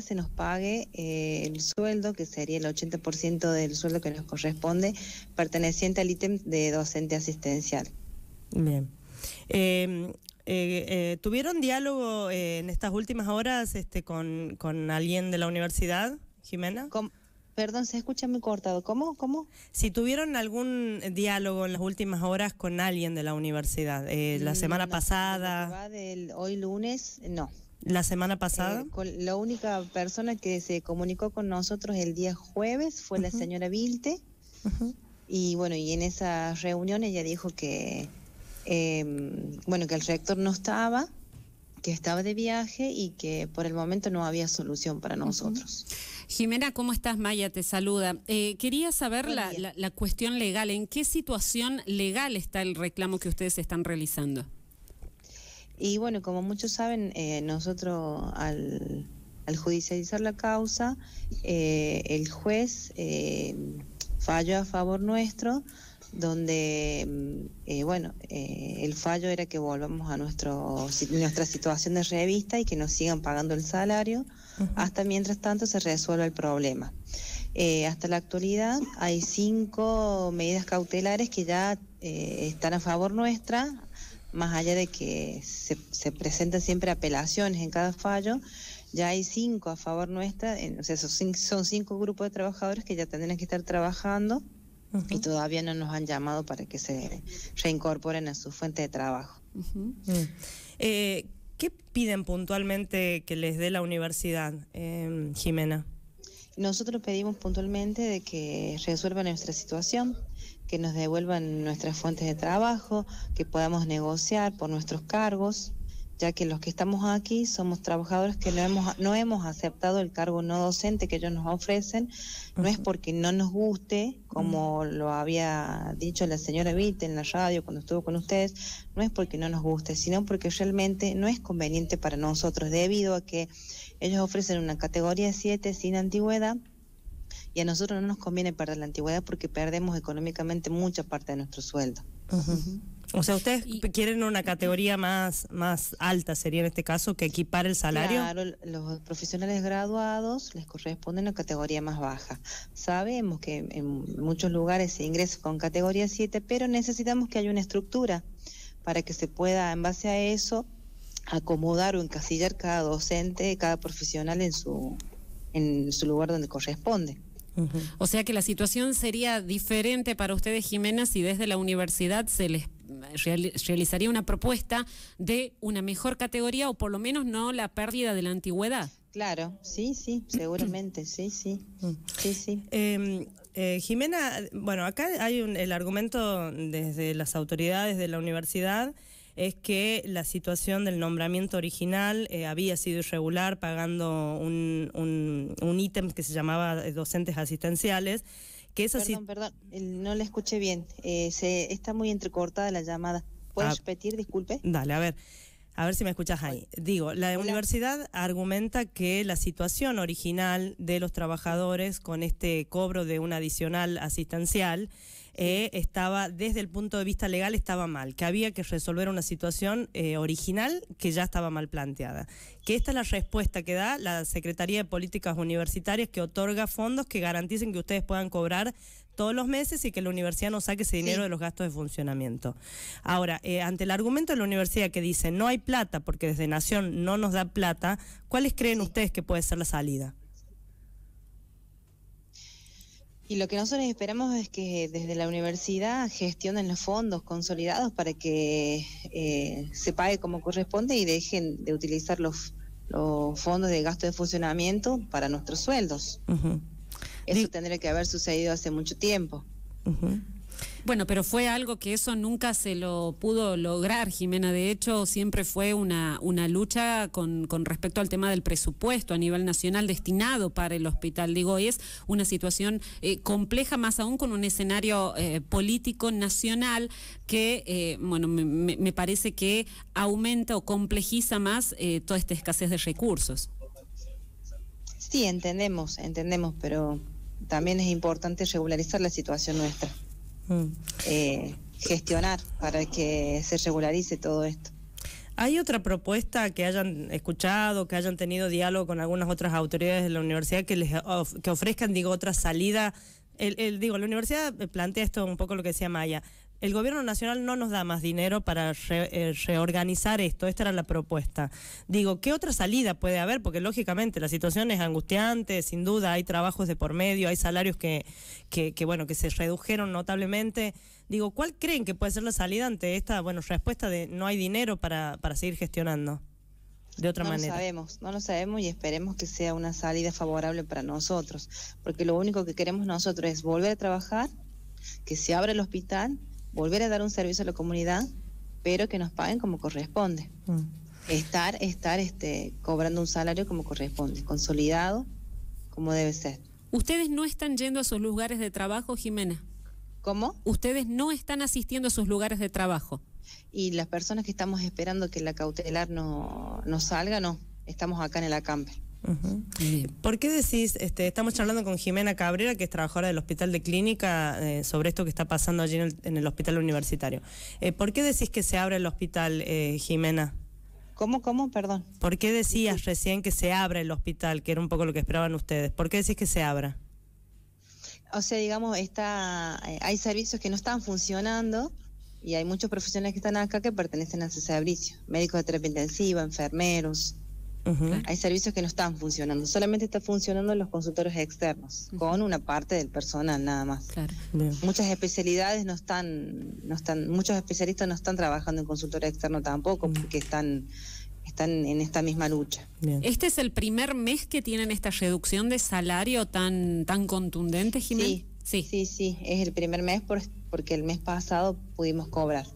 se nos pague eh, el sueldo, que sería el 80% del sueldo que nos corresponde, perteneciente al ítem de docente asistencial. Bien. Em, eh, eh, ¿Tuvieron diálogo en estas últimas horas este, con, alguien de la universidad, Jimena? Perdón, se escucha muy cortado. ¿Cómo? ¿Cómo? Si tuvieron algún diálogo en las últimas horas con alguien de la universidad, la mm, semana pasada. hoy lunes, no la semana pasada? Eh, la única persona que se comunicó con nosotros el día jueves fue la señora Vilte. Y bueno, y en esa reunión ella dijo que, em, bueno, que el rector no estaba, que estaba de viaje y que por el momento no había solución para nosotros. Jimena, ¿cómo estás? Maya te saluda. Eh, quería saber la cuestión legal, ¿en qué situación legal está el reclamo que ustedes están realizando? Y bueno, como muchos saben, eh, nosotros al, judicializar la causa, eh, el juez eh, falló a favor nuestro, donde, mm, eh, bueno, el fallo era que volvamos a nuestro, nuestra situación de revista y que nos sigan pagando el salario, hasta mientras tanto se resuelva el problema. hasta la actualidad hay cinco medidas cautelares que ya están a favor nuestra, más allá de que se, presentan siempre apelaciones en cada fallo, ya hay cinco a favor nuestra, o sea, son, cinco grupos de trabajadores que ya tendrían que estar trabajando y todavía no nos han llamado para que se reincorporen a su fuente de trabajo. Eh, ¿Qué piden puntualmente que les dé la universidad, eh, Jimena? Nosotros pedimos puntualmente de que resuelvan nuestra situación, que nos devuelvan nuestras fuentes de trabajo, que podamos negociar por nuestros cargos, ya que los que estamos aquí somos trabajadores que no hemos, no hemos aceptado el cargo no docente que ellos nos ofrecen, no es porque no nos guste, como lo había dicho la señora Vite en la radio cuando estuvo con ustedes, no es porque no nos guste, sino porque realmente no es conveniente para nosotros, debido a que ellos ofrecen una categoría 7 sin antigüedad, y a nosotros no nos conviene perder la antigüedad porque perdemos económicamente mucha parte de nuestro sueldo. O sea, ustedes quieren una categoría más, más alta, sería en este caso, que equipar el salario. Claro, los profesionales graduados les corresponde una categoría más baja. Sabemos que en muchos lugares se ingresa con categoría 7, pero necesitamos que haya una estructura para que se pueda, en base a eso, acomodar o encasillar cada docente, cada profesional en su, en su lugar donde corresponde. O sea que la situación sería diferente para ustedes, Jimena, si desde la universidad se les eh, realizaría una propuesta de una mejor categoría o por lo menos no la pérdida de la antigüedad. Claro, sí, sí, seguramente, sí, sí, mm. sí, sí. Em, eh, Jimena, bueno, acá hay el argumento desde las autoridades de la universidad es que la situación del nombramiento original eh, había sido irregular, pagando un, ítem que se llamaba eh, docentes asistenciales. Que perdón, perdón, no le escuché bien. Eh, se, está muy entrecortada la llamada. ¿Puedes ah. repetir, disculpe? Dale, a ver. A ver si me escuchas ahí. Digo, la universidad argumenta que la situación original de los trabajadores con este cobro de un adicional asistencial eh, estaba, desde el punto de vista legal, estaba mal, que había que resolver una situación eh, original que ya estaba mal planteada. Que esta es la respuesta que da la Secretaría de Políticas Universitarias, que otorga fondos que garanticen que ustedes puedan cobrar todos los meses y que la universidad no saque ese dinero de los gastos de funcionamiento. Ahora, eh, ante el argumento de la universidad que dice no hay plata porque desde Nación no nos da plata, ¿cuáles creen ustedes que puede ser la salida? Y lo que nosotros esperamos es que desde la universidad gestionen los fondos consolidados para que eh, se pague como corresponde y dejen de utilizar los, fondos de gasto de funcionamiento para nuestros sueldos. Eso tendría que haber sucedido hace mucho tiempo. Bueno, pero fue algo que eso nunca se lo pudo lograr, Jimena. De hecho, siempre fue una, una lucha con, con respecto al tema del presupuesto a nivel nacional destinado para el hospital. Digo, es una situación eh, compleja, más aún con un escenario eh, político nacional que, eh, bueno, me, me, parece que aumenta o complejiza más toda esta escasez de recursos. Sí, entendemos, entendemos, pero también es importante regularizar la situación nuestra. Mm. Eh, gestionar para que se regularice todo esto. ¿Hay otra propuesta que hayan escuchado, que hayan tenido diálogo con algunas otras autoridades de la universidad que les ofrezcan, digo, otra salida? El, digo, la universidad plantea esto un poco lo que decía Maya, el gobierno nacional no nos da más dinero para eh, reorganizar esto, esta era la propuesta. Digo, ¿qué otra salida puede haber? Porque lógicamente la situación es angustiante, sin duda hay trabajos de por medio, hay salarios que, bueno, que se redujeron notablemente. Digo, ¿cuál creen que puede ser la salida ante esta, bueno, respuesta de no hay dinero para, seguir gestionando? de otra manera. No sabemos, no lo sabemos y esperemos que sea una salida favorable para nosotros, porque lo único que queremos nosotros es volver a trabajar, que se abra el hospital volver a dar un servicio a la comunidad, pero que nos paguen como corresponde. Mm. Estar, estar este, cobrando un salario como corresponde, consolidado como debe ser. ¿Ustedes no están yendo a sus lugares de trabajo, Jimena? ¿Cómo? Ustedes no están asistiendo a sus lugares de trabajo. Y las personas que estamos esperando que la cautelar no, no salga, no. Estamos acá en el acampe. ¿Por qué decís, este, estamos charlando con Jimena Cabrera, que es trabajadora del Hospital de Clínica, eh, sobre esto que está pasando allí en el, Hospital Universitario? Eh, ¿Por qué decís que se abre el hospital, eh, Jimena? ¿Cómo, cómo? Perdón. ¿Por qué decías recién que se abre el hospital, que era un poco lo que esperaban ustedes? ¿Por qué decís que se abra? O sea, digamos, está, hay servicios que no están funcionando y hay muchos profesionales que están acá que pertenecen a ese servicio, médicos de terapia intensiva, enfermeros, hay servicios que no están funcionando, solamente están funcionando los consultores externos, con una parte del personal nada más. Muchas especialidades no están, no están, muchos especialistas no están trabajando en consultorio externo tampoco, porque están están en esta misma lucha. Este es el primer mes que tienen esta reducción de salario tan tan contundente, Jiménez. Sí, sí, sí, es el primer mes porque el mes pasado pudimos cobrar.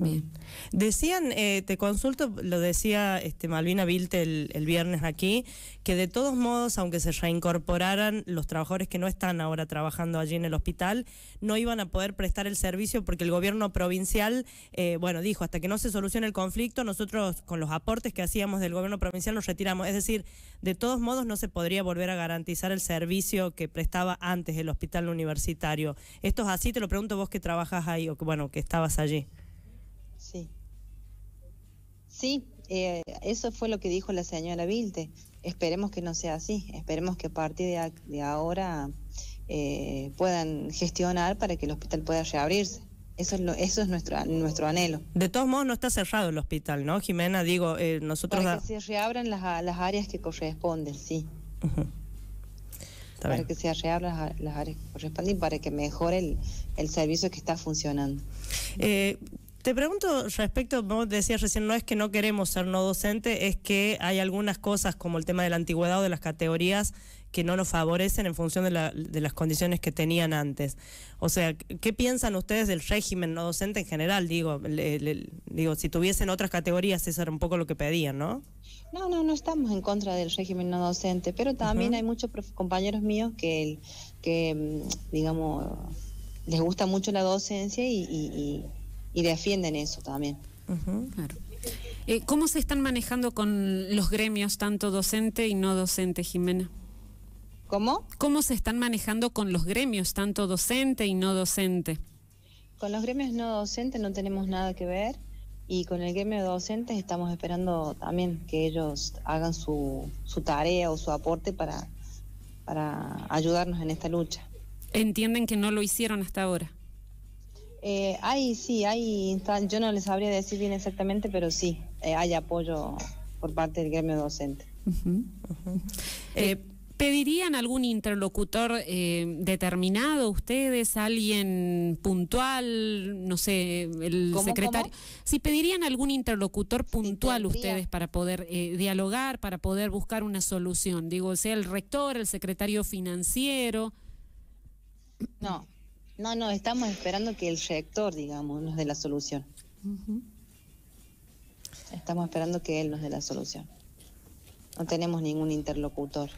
Bien. Decían, eh, te consulto, lo decía este, Malvina Vilte el, viernes aquí, que de todos modos, aunque se reincorporaran los trabajadores que no están ahora trabajando allí en el hospital, no iban a poder prestar el servicio porque el gobierno provincial, eh, bueno, dijo, hasta que no se solucione el conflicto, nosotros con los aportes que hacíamos del gobierno provincial nos retiramos. Es decir, de todos modos no se podría volver a garantizar el servicio que prestaba antes el hospital universitario. ¿Esto es así? Te lo pregunto vos que trabajas ahí o bueno, que estabas allí. Sí. Sí, eh, eso fue lo que dijo la señora Vilte. Esperemos que no sea así. Esperemos que a partir de, ahora eh, puedan gestionar para que el hospital pueda reabrirse. Eso es, eso es nuestro, anhelo. De todos modos, no está cerrado el hospital, ¿no, Jimena? Digo, eh, nosotros... Para que se reabran las, áreas que corresponden, sí. Para que se reabran las, áreas que corresponden y para que mejore el, servicio que está funcionando. Te pregunto respecto, vos decías recién, no es que no queremos ser no docente, es que hay algunas cosas como el tema de la antigüedad o de las categorías que no nos favorecen en función de, las condiciones que tenían antes. O sea, ¿qué piensan ustedes del régimen no docente en general? Digo, digo si tuviesen otras categorías, eso era un poco lo que pedían, ¿no? No, no, no estamos en contra del régimen no docente, pero también hay muchos compañeros míos que, mm, digamos, les gusta mucho la docencia y y defienden eso también. Eh, ¿Cómo se están manejando con los gremios, tanto docente y no docente, Jimena? ¿Cómo? ¿Cómo se están manejando con los gremios, tanto docente y no docente? Con los gremios no docentes no tenemos nada que ver y con el gremio docente estamos esperando también que ellos hagan su, su tarea o su aporte para, para ayudarnos en esta lucha. ¿Entienden que no lo hicieron hasta ahora? Eh, sí, hay, yo no les sabría decir bien exactamente, pero sí, eh, hay apoyo por parte del gremio docente. Eh, ¿Pedirían algún interlocutor eh, determinado ustedes, alguien puntual, no sé, el secretario? Si pedirían algún interlocutor puntual ustedes para poder dialogar, para poder buscar una solución, digo, sea el rector, el secretario financiero. No, no, no, estamos esperando que el rector, digamos, nos dé la solución. Estamos esperando que él nos dé la solución. No tenemos ningún interlocutor.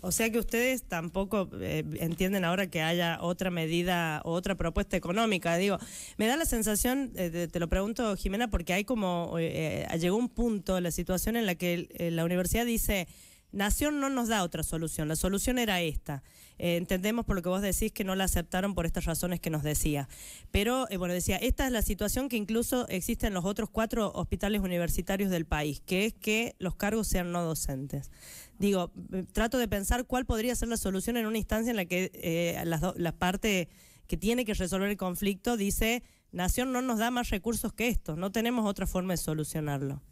O sea que ustedes tampoco eh, entienden ahora que haya otra medida o otra propuesta económica. Digo, me da la sensación, eh, te, lo pregunto Jimena, porque hay como, eh, llegó un punto, la situación en la que la universidad dice, Nación no nos da otra solución, la solución era esta. Eh, entendemos por lo que vos decís que no la aceptaron por estas razones que nos decía. Pero, eh, bueno, decía, esta es la situación que incluso existe en los otros cuatro hospitales universitarios del país, que es que los cargos sean no docentes. Digo, eh, trato de pensar cuál podría ser la solución en una instancia en la que la parte que tiene que resolver el conflicto dice, Nación no nos da más recursos que esto, no tenemos otra forma de solucionarlo.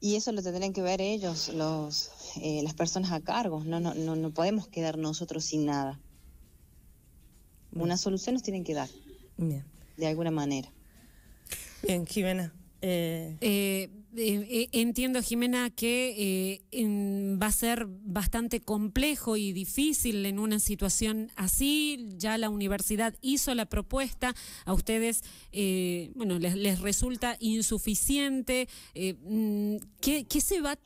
Y eso lo tendrían que ver ellos, los, eh, las personas a cargo. No, no, no, podemos quedar nosotros sin nada. Una solución nos tienen que dar. De alguna manera. Bien, Jimena. Eh, eh, eh, entiendo, Jimena, que va a ser bastante complejo y difícil en una situación así. Ya la universidad hizo la propuesta, a ustedes, bueno, les, resulta insuficiente. Mm, ¿qué, se va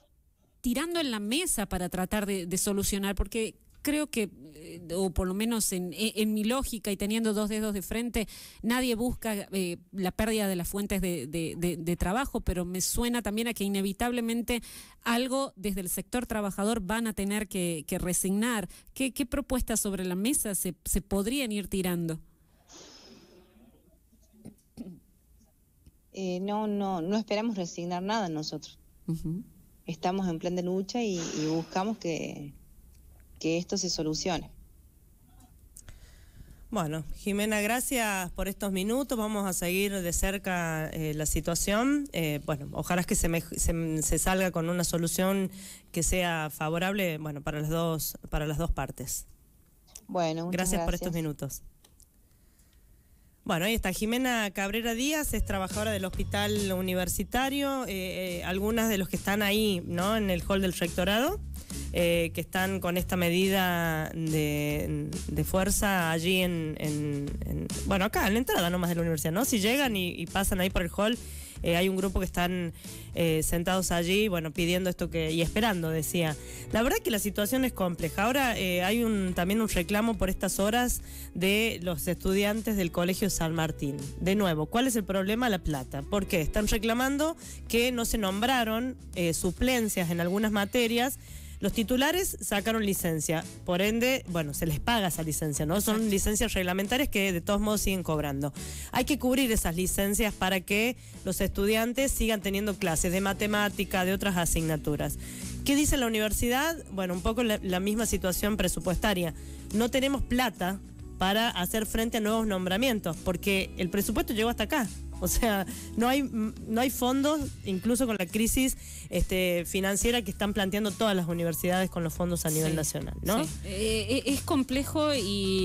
tirando en la mesa para tratar de, de, solucionar? Porque creo que, eh, o por lo menos e, en, mi lógica y teniendo dos dedos de frente, nadie busca eh, la pérdida de las fuentes de, trabajo, pero me suena también a que inevitablemente algo desde el sector trabajador van a tener que, resignar. ¿Qué, propuestas sobre la mesa se, podrían ir tirando? Eh, no, no, no esperamos resignar nada nosotros. Estamos en plan de lucha y buscamos que, que esto se solucione. Bueno, Jimena, gracias por estos minutos. Vamos a seguir de cerca eh, la situación. Eh, bueno, ojalá que se, salga con una solución que sea favorable, bueno, para las dos, para las dos partes. Bueno, gracias. por estos minutos. Bueno, ahí está. Jimena Cabrera Díaz es trabajadora del hospital universitario. Eh, eh, algunas de los que están ahí, ¿no? En el hall del rectorado, eh, que están con esta medida de, fuerza allí en, Bueno, acá, en la entrada nomás de la universidad, ¿no? Si llegan y pasan ahí por el hall eh, hay un grupo que están eh, sentados allí, bueno, pidiendo esto que y esperando, decía. La verdad que la situación es compleja. Ahora eh, hay un, también un reclamo por estas horas de los estudiantes del Colegio San Martín. De nuevo, ¿cuál es el problema? La plata. ¿Por qué? Están reclamando que no se nombraron suplencias en algunas materias los titulares sacaron licencia, por ende, bueno, se les paga esa licencia, ¿no? Son licencias reglamentarias que de todos modos siguen cobrando. Hay que cubrir esas licencias para que los estudiantes sigan teniendo clases de matemática, de otras asignaturas. ¿Qué dice la universidad? Bueno, un poco la, la misma situación presupuestaria. No tenemos plata para hacer frente a nuevos nombramientos, porque el presupuesto llegó hasta acá. O sea, no hay, no hay fondos, incluso con la crisis este, financiera que están planteando todas las universidades con los fondos a nivel nacional, ¿no? Eh, eh, es complejo y...